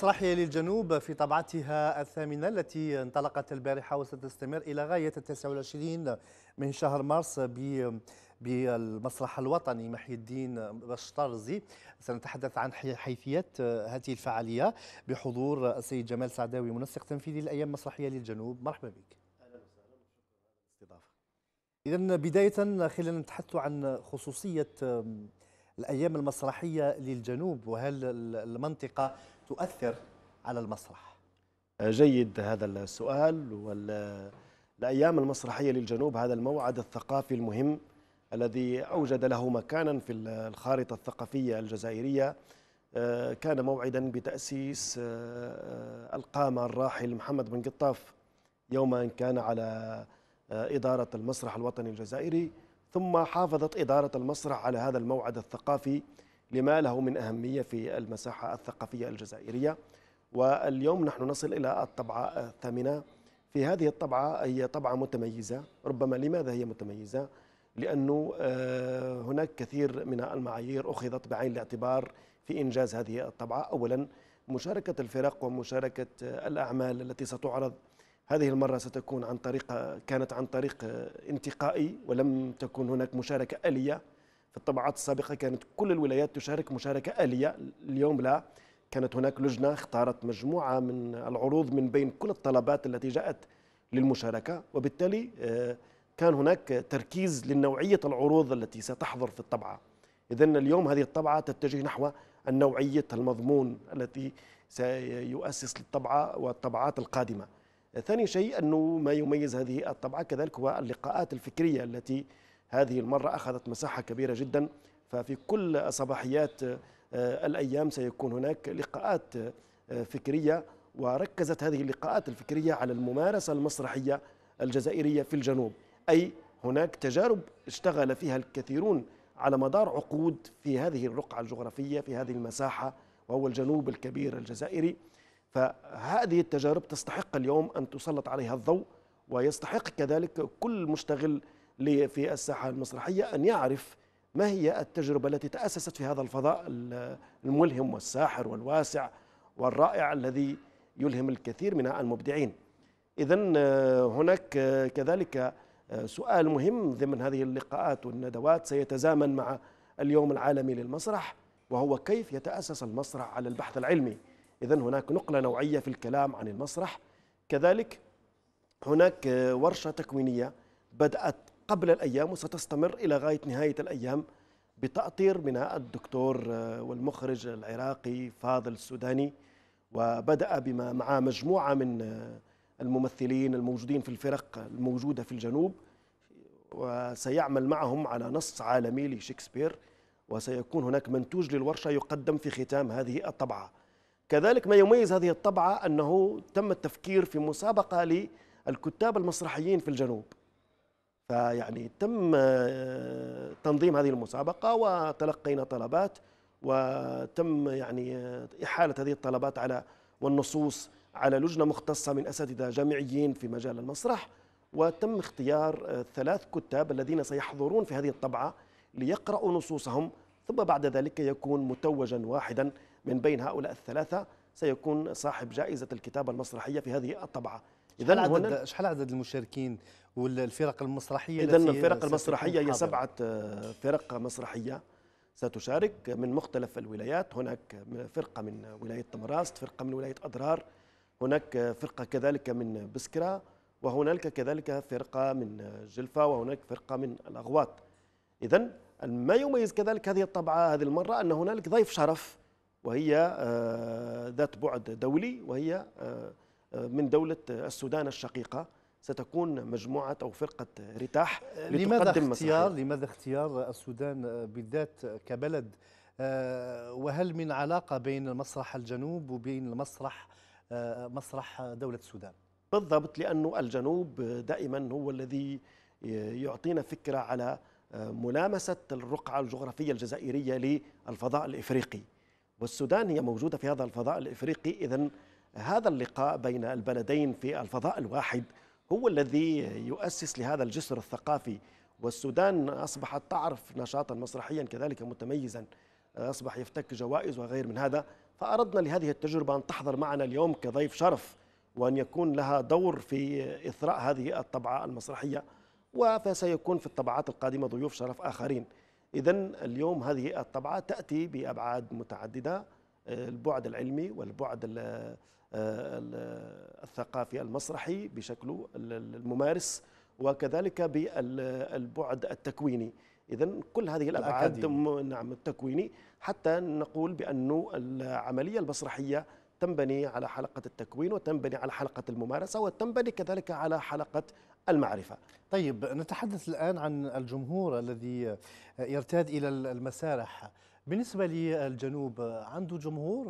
صلاحية للجنوب في طبعتها الثامنة التي انطلقت البارحة وستستمر إلى غاية 29 من شهر مارس بالمسرح الوطني محي الدين بشطرزي سنتحدث عن حيثيات هذه الفعالية بحضور السيد جمال سعداوي منسق تنفيذي الأيام المسرحية للجنوب مرحبا بك إذا بداية خلينا نتحدث عن خصوصية الأيام المسرحية للجنوب وهل المنطقة تؤثر على المسرح؟ جيد هذا السؤال والأيام المسرحية للجنوب هذا الموعد الثقافي المهم الذي أوجد له مكانا في الخارطة الثقافية الجزائرية آه، كان موعدا بتأسيس آه، آه، القامة الراحل محمد بن قطاف يوما كان على إدارة المسرح الوطني الجزائري ثم حافظت إدارة المسرح على هذا الموعد الثقافي لما له من أهمية في المساحة الثقافية الجزائرية واليوم نحن نصل إلى الطبعة الثامنة في هذه الطبعة هي طبعة متميزة ربما لماذا هي متميزة؟ لأنه آه، هناك كثير من المعايير أخذت بعين الاعتبار في إنجاز هذه الطبعة أولا مشاركة الفرق ومشاركة آه، الأعمال التي ستعرض هذه المرة ستكون عن طريق كانت عن طريق انتقائي ولم تكن هناك مشاركة آلية في الطبعات السابقة كانت كل الولايات تشارك مشاركة آلية اليوم لا كانت هناك لجنة اختارت مجموعة من العروض من بين كل الطلبات التي جاءت للمشاركة وبالتالي آه، كان هناك تركيز لنوعية العروض التي ستحضر في الطبعة إذا اليوم هذه الطبعة تتجه نحو النوعية المضمون التي سيؤسس للطبعة والطبعات القادمة ثاني شيء أنه ما يميز هذه الطبعة كذلك هو اللقاءات الفكرية التي هذه المرة أخذت مساحة كبيرة جدا ففي كل صباحيات آه، الأيام سيكون هناك لقاءات آه، فكرية وركزت هذه اللقاءات الفكرية على الممارسة المسرحية الجزائرية في الجنوب أي هناك تجارب اشتغل فيها الكثيرون على مدار عقود في هذه الرقعة الجغرافية في هذه المساحة وهو الجنوب الكبير الجزائري فهذه التجارب تستحق اليوم أن تسلط عليها الضوء ويستحق كذلك كل مشتغل في الساحة المسرحية أن يعرف ما هي التجربة التي تأسست في هذا الفضاء الملهم والساحر والواسع والرائع الذي يلهم الكثير من المبدعين إذا آه، هناك آه، كذلك آه، سؤال مهم ضمن هذه اللقاءات والندوات سيتزامن مع اليوم العالمي للمسرح وهو كيف يتأسس المسرح على البحث العلمي إذا هناك نقلة نوعية في الكلام عن المسرح كذلك هناك ورشة تكوينية بدأت قبل الأيام وستستمر إلى غاية نهاية الأيام بتأطير من الدكتور آه، والمخرج العراقي فاضل السوداني وبدأ بما مع مجموعة من آه، الممثلين الموجودين في الفرق الموجودة في الجنوب وسيعمل معهم على نص عالمي لشكسبير وسيكون هناك منتوج للورشة يقدم في ختام هذه الطبعة كذلك ما يميز هذه الطبعة أنه تم التفكير في مسابقة للكتاب المسرحيين في الجنوب فيعني تم آه، تنظيم هذه المسابقة وتلقينا طلبات وتم يعني آه، إحالة هذه الطلبات على والنصوص على لجنة مختصة من أساتذة جامعيين في مجال المسرح وتم اختيار آه، ثلاث كتاب الذين سيحضرون في هذه الطبعة ليقرأوا نصوصهم ثم بعد ذلك يكون متوجا واحدا من بين هؤلاء الثلاثة سيكون صاحب جائزة الكتابة المسرحية في هذه الطبعة إذا عدد شحال عدد المشاركين والفرق المسرحية إذا الفرق المسرحية هي سبعة فرق مسرحية ستشارك من مختلف الولايات هناك فرقة من ولاية تمراست فرقة من ولاية أضرار هناك فرقة كذلك من بسكرة وهناك كذلك فرقة من جلفة وهناك فرقة من الأغوات إذا ما يميز كذلك هذه الطبعة هذه المرة أن هنالك ضيف شرف وهي آه، ذات بعد دولي وهي آه، آه، من دولة السودان الشقيقة ستكون مجموعة أو فرقة رتاح لماذا اختيار لماذا اختيار السودان بالذات كبلد وهل من علاقة بين مسرح الجنوب وبين المسرح مسرح دولة السودان بالضبط لأنه الجنوب دائما هو الذي يعطينا فكرة على ملامسة الرقعة الجغرافية الجزائرية للفضاء الإفريقي والسودان هي موجودة في هذا الفضاء الإفريقي إذا هذا اللقاء بين البلدين في الفضاء الواحد هو الذي يؤسس لهذا الجسر الثقافي والسودان أصبحت تعرف نشاطا مسرحيا كذلك متميزا أصبح يفتك جوائز وغير من هذا فأردنا لهذه التجربة أن تحضر معنا اليوم كضيف شرف وأن يكون لها دور في إثراء هذه الطبعة المسرحية وفسيكون في الطبعات القادمة ضيوف شرف آخرين إذا اليوم هذه الطبعة تأتي بأبعاد متعددة البعد العلمي والبعد الثقافي المسرحي بشكله الممارس وكذلك بالبعد التكويني اذا كل هذه الابعاد نعم التكويني حتى نقول بانه العمليه المسرحيه تنبني على حلقة التكوين وتنبني على حلقة الممارسة وتنبني كذلك على حلقة المعرفة طيب نتحدث الآن عن الجمهور الذي يرتاد إلى المسارح بالنسبة للجنوب عنده جمهور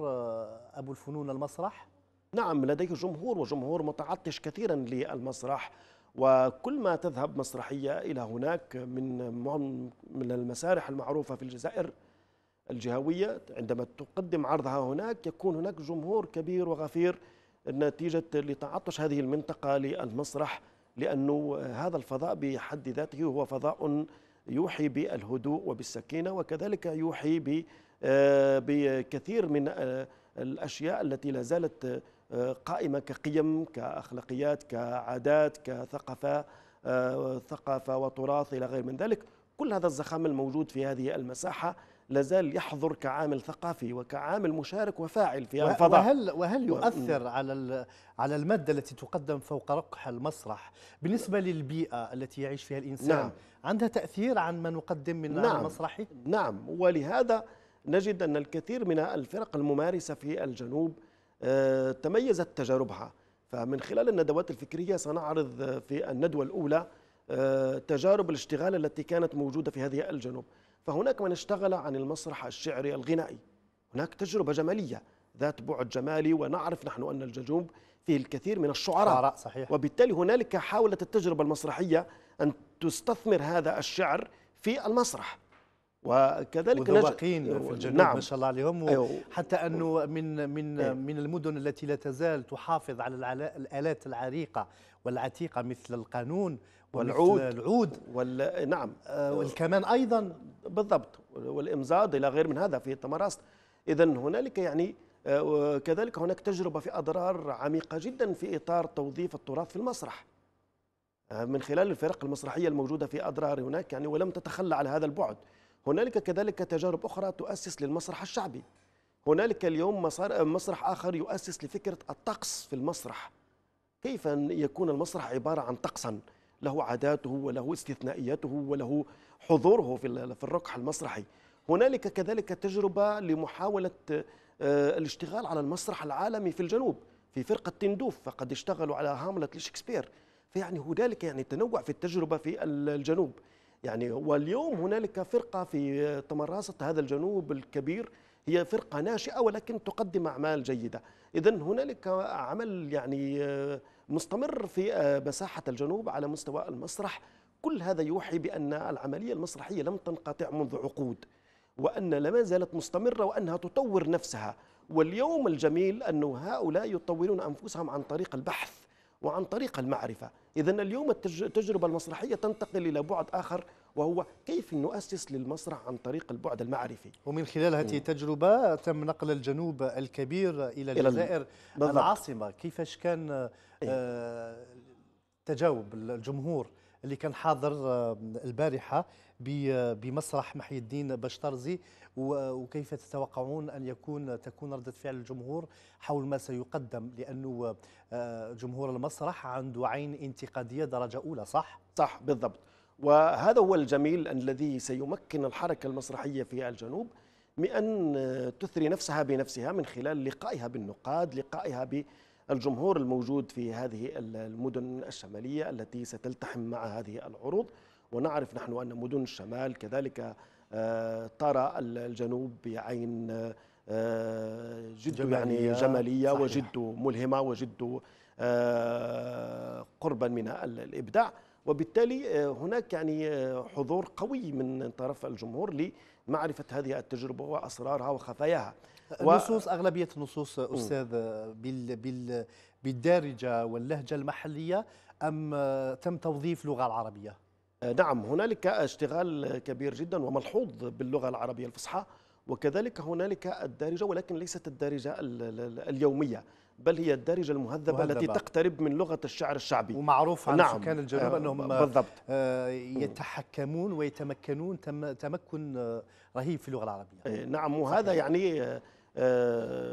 أبو الفنون المسرح؟ نعم لديه جمهور وجمهور متعطش كثيرا للمسرح وكل ما تذهب مسرحية إلى هناك من من المسارح المعروفة في الجزائر الجهوية عندما تقدم عرضها هناك يكون هناك جمهور كبير وغفير نتيجة لتعطش هذه المنطقة للمسرح لأنه هذا الفضاء بحد ذاته هو فضاء يوحي بالهدوء وبالسكينة وكذلك يوحي آه، بكثير من آه، الأشياء التي لا زالت آه، قائمة كقيم كأخلاقيات كعادات كثقافة ثقافة وتراث إلى غير من ذلك كل هذا الزخام الموجود في هذه المساحة لازال يحضر كعامل ثقافي وكعامل مشارك وفاعل في الفضاء وهل وهل يؤثر و... على على الماده التي تقدم فوق رقح المسرح بالنسبه للبيئه التي يعيش فيها الانسان نعم. عندها تاثير عن ما نقدم من نعم. المسرحي نعم ولهذا نجد ان الكثير من الفرق الممارسه في الجنوب آه، تميزت تجاربها فمن خلال الندوات الفكريه سنعرض في الندوه الاولى آه، تجارب الاشتغال التي كانت موجوده في هذه الجنوب فهناك من اشتغل عن المسرح الشعري الغنائي هناك تجربة جمالية ذات بعد جمالي ونعرف نحن أن الجنوب فيه الكثير من الشعراء صحيح. وبالتالي هنالك حاولت التجربة المسرحية أن تستثمر هذا الشعر في المسرح وكذلك وذواقين في الجنوب نعم. ما شاء الله عليهم أيوه. حتى انه من من أيوه. من المدن التي لا تزال تحافظ على الالات العريقه والعتيقه مثل القانون والعود العود وال... نعم آه، والكمان ايضا بالضبط والامزاد الى غير من هذا في التمارست اذا هنالك يعني آه، كذلك هناك تجربه في اضرار عميقه جدا في اطار توظيف التراث في المسرح آه، من خلال الفرق المسرحيه الموجوده في اضرار هناك يعني ولم تتخلى على هذا البعد هنالك كذلك تجارب اخرى تؤسس للمسرح الشعبي هنالك اليوم مسار... مسرح اخر يؤسس لفكره الطقس في المسرح كيف يكون المسرح عباره عن طقسا له عاداته وله استثنائيته وله حضوره في الركح المسرحي هنالك كذلك تجربة لمحاولة آه، الاشتغال على المسرح العالمي في الجنوب في فرقة تندوف فقد اشتغلوا على هاملت لشكسبير فيعني هنالك يعني تنوع في التجربة في الجنوب يعني واليوم هنالك فرقة في تمراسة هذا الجنوب الكبير هي فرقة ناشئة ولكن تقدم أعمال جيدة إذا هنالك عمل يعني آه، مستمر في آه، مساحة الجنوب على مستوى المسرح كل هذا يوحي بأن العملية المسرحية لم تنقطع منذ عقود وأن لما زالت مستمرة وأنها تطور نفسها واليوم الجميل أن هؤلاء يطورون أنفسهم عن طريق البحث وعن طريق المعرفة إذا اليوم التجربة المسرحية تنتقل إلى بعد آخر وهو كيف نؤسس للمسرح عن طريق البعد المعرفي ومن خلال هذه التجربة تم نقل الجنوب الكبير إلى الجزائر بالضبط. العاصمة كيفاش كان إيه. آه، تجاوب الجمهور اللي كان حاضر آه، البارحه آه، بمسرح محي الدين بشترزي وكيف تتوقعون ان يكون تكون رده فعل الجمهور حول ما سيقدم لانه جمهور المسرح عنده عين انتقاديه درجه اولى صح؟ صح بالضبط وهذا هو الجميل الذي سيمكن الحركه المسرحيه في الجنوب من ان تثري نفسها بنفسها من خلال لقائها بالنقاد، لقائها ب الجمهور الموجود في هذه المدن الشمالية التي ستلتحم مع هذه العروض ونعرف نحن أن مدن الشمال كذلك آه، ترى الجنوب بعين آه، جد يعني جمالية يعني جمالية صحيح. وجد ملهمة وجد آه، قربا من الإبداع وبالتالي هناك يعني حضور قوي من طرف الجمهور معرفة هذه التجربة وأسرارها وخفاياها نصوص أغلبية النصوص أستاذ بال... بال... بالدارجة واللهجة المحلية أم تم توظيف لغة العربية؟ آه، نعم هنالك اشتغال كبير جدا وملحوظ باللغة العربية الفصحى وكذلك هنالك الدارجة ولكن ليست الدارجة اليومية بل هي الدارجة المهذبة مهذبة. التي تقترب من لغة الشعر الشعبي ومعروف عن نعم. سكان الجنوب آه، أنهم آه، بالضبط. آه، يتحكمون ويتمكنون تمكن رهيب في اللغة العربية نعم وهذا يعني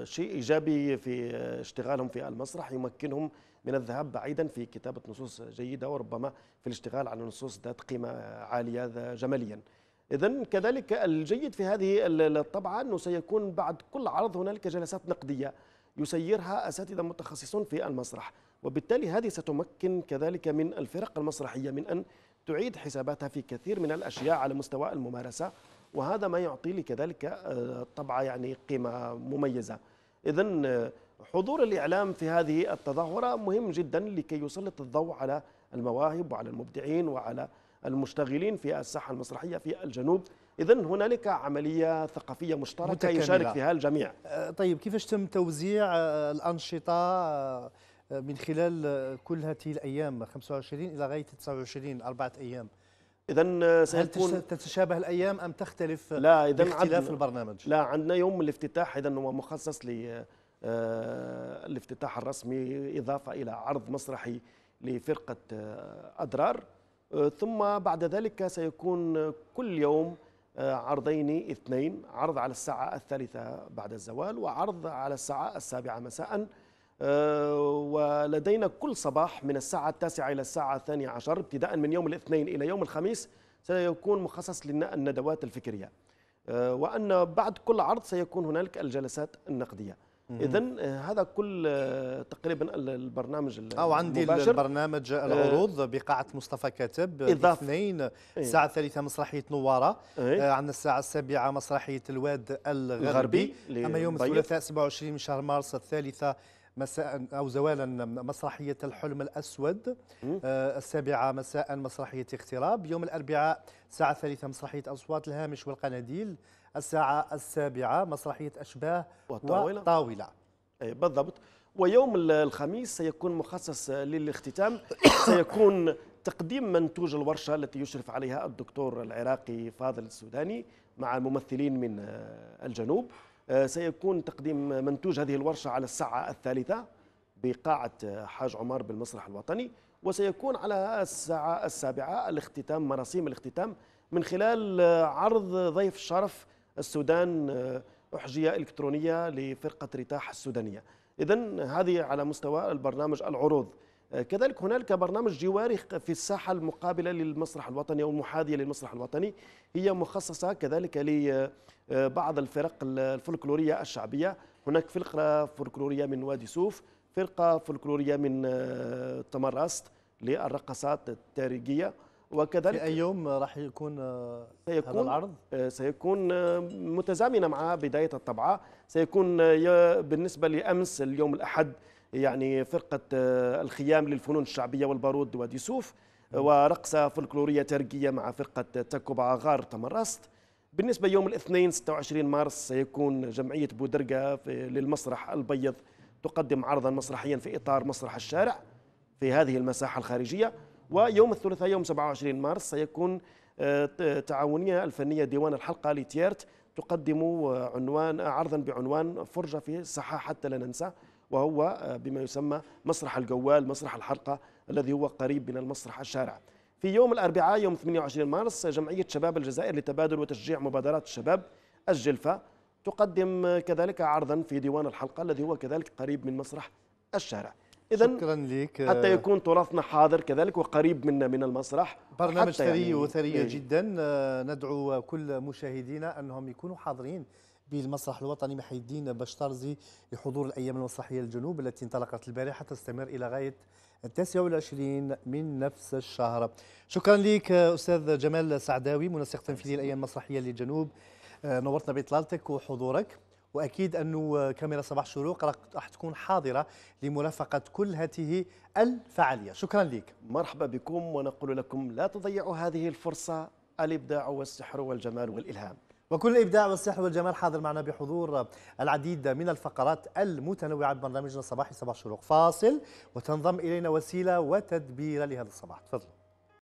شيء إيجابي في اشتغالهم في المسرح يمكنهم من الذهاب بعيدا في كتابة نصوص جيدة وربما في الاشتغال على نصوص ذات قيمة عالية جماليا إذا كذلك الجيد في هذه الطبعة أنه سيكون بعد كل عرض هنالك جلسات نقدية يسيرها أساتذة متخصصون في المسرح وبالتالي هذه ستمكن كذلك من الفرق المسرحية من أن تعيد حساباتها في كثير من الأشياء على مستوى الممارسة وهذا ما يعطي لكذلك آه، طبعا طبعة يعني قيمة مميزة إذا آه، حضور الإعلام في هذه التظاهرة مهم جدا لكي يسلط الضوء على المواهب وعلى المبدعين وعلى المشتغلين في الساحة المسرحية في الجنوب إذا هنالك عملية ثقافية مشتركة متكاملة. يشارك فيها الجميع آه، طيب كيفاش تم توزيع آه، الأنشطة آه، من خلال كل هذه الأيام 25 إلى غاية 29 أربعة أيام اذا سيكون هل تتشابه الايام ام تختلف لا اذا اختلاف البرنامج لا عندنا يوم الافتتاح اذا هو مخصص ل الافتتاح الرسمي اضافه الى عرض مسرحي لفرقه اضرار ثم بعد ذلك سيكون كل يوم عرضين اثنين عرض على الساعة الثالثة بعد الزوال وعرض على الساعة السابعة مساء آه، ولدينا كل صباح من الساعة التاسعة إلى الساعة الثانية عشر ابتداء من يوم الاثنين إلى يوم الخميس سيكون مخصص للندوات الفكرية آه، وأن بعد كل عرض سيكون هنالك الجلسات النقدية اذا آه، هذا كل آه، تقريبا البرنامج او عندي المباشر. البرنامج آه، العروض بقاعه مصطفى كاتب اثنين إيه. الساعه الثالثه مسرحيه نواره ايه؟ عندنا الساعه السابعه مسرحيه الواد الغربي اما يوم الثلاثاء 27 من شهر مارس الثالثه مساء او زوالا مسرحيه الحلم الاسود آه السابعه مساء مسرحيه اغتراب يوم الاربعاء الساعه الثالثه مسرحيه اصوات الهامش والقناديل الساعة السابعة مسرحية أشباه والطاولة وطاولة. إيه، بالضبط ويوم الخميس سيكون مخصص للاختتام سيكون تقديم منتوج الورشة التي يشرف عليها الدكتور العراقي فاضل السوداني مع ممثلين من آه، الجنوب آه، سيكون تقديم منتوج هذه الورشة على الساعة الثالثة بقاعة آه، حاج عمر بالمسرح الوطني وسيكون على الساعة السابعة الاختتام مراسيم الاختتام من خلال عرض ضيف شرف السودان آه، أحجية إلكترونية لفرقة رتاح السودانية إذا هذه على مستوى البرنامج العروض آه، كذلك هنالك برنامج جواري في الساحة المقابلة للمسرح الوطني أو المحاذية للمسرح الوطني هي مخصصة كذلك لبعض آه، الفرق الفولكلورية الشعبية هناك فرقة فولكلورية من وادي سوف فرقة فولكلورية من تمرست للرقصات التاريخية وكذلك في أي يوم راح يكون آه، سيكون هذا العرض؟ آه، سيكون آه، متزامنة مع بداية الطبعة سيكون بالنسبة لأمس اليوم الأحد يعني فرقة الخيام للفنون الشعبية والبارود وادي سوف ورقصة فلكلورية ترقية مع فرقة تكوبا غار تمرست بالنسبة يوم الاثنين 26 مارس سيكون جمعية بودرقة للمسرح البيض تقدم عرضا مسرحيا في إطار مسرح الشارع في هذه المساحة الخارجية ويوم الثلاثاء يوم 27 مارس سيكون آه، تعاونية الفنية ديوان الحلقة لتيارت تقدم آه، عنوان آه، عرضا بعنوان فرجة في الساحة حتى لا ننسى وهو بما يسمى مسرح الجوال مسرح الحلقة الذي هو قريب من المسرح الشارع في يوم الأربعاء يوم 28 مارس جمعية شباب الجزائر لتبادل وتشجيع مبادرات الشباب الجلفة تقدم كذلك عرضا في ديوان الحلقة الذي هو كذلك قريب من مسرح الشارع اذا شكرا لك حتى يكون تراثنا حاضر كذلك وقريب منا من المسرح برنامج ثري يعني إيه؟ جدا آه، ندعو كل مشاهدينا انهم يكونوا حاضرين بالمسرح الوطني محي الدين بشطرزي لحضور الايام المسرحيه الجنوب التي انطلقت البارحه تستمر الى غايه 29 والعشرين من نفس الشهر شكرا لك آه، أستاذ جمال سعداوي منسق تنفيذي الأيام المسرحية للجنوب آه، نورتنا بإطلالتك وحضورك واكيد انه كاميرا صباح شروق راح تكون حاضره لمرافقه كل هذه الفعاليه شكرا لك مرحبا بكم ونقول لكم لا تضيعوا هذه الفرصه الابداع والسحر والجمال والالهام وكل الابداع والسحر والجمال حاضر معنا بحضور العديد من الفقرات المتنوعه ببرنامجنا الصباحي صباح شروق فاصل وتنضم الينا وسيله وتدبير لهذا الصباح تفضلوا